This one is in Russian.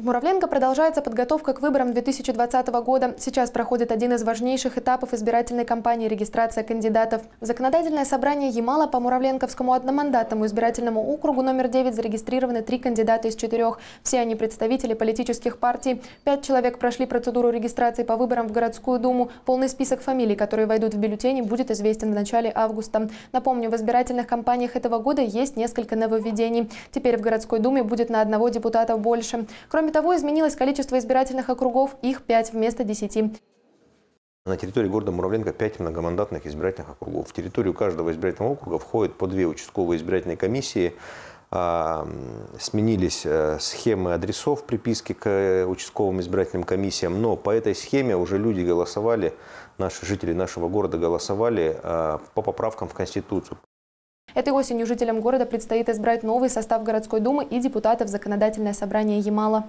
В Муравленко продолжается подготовка к выборам 2020 года. Сейчас проходит один из важнейших этапов избирательной кампании – регистрация кандидатов. В законодательное собрание Ямала по Муравленковскому одномандатному избирательному округу номер 9 зарегистрированы три кандидата из четырех. Все они представители политических партий. Пять человек прошли процедуру регистрации по выборам в городскую думу. Полный список фамилий, которые войдут в бюллетени, будет известен в начале августа. Напомню, в избирательных кампаниях этого года есть несколько нововведений. Теперь в городской думе будет на одного депутата больше. Кроме Кроме того, изменилось количество избирательных округов, их 5 вместо 10. На территории города Муравленко 5 многомандатных избирательных округов. В территорию каждого избирательного округа входит по две участковые избирательные комиссии. А, сменились э, схемы адресов приписки к э, участковым избирательным комиссиям, но по этой схеме уже люди голосовали, наши жители нашего города голосовали а, по поправкам в Конституцию. Этой осенью жителям города предстоит избрать новый состав городской думы и депутатов Законодательное собрание Ямала.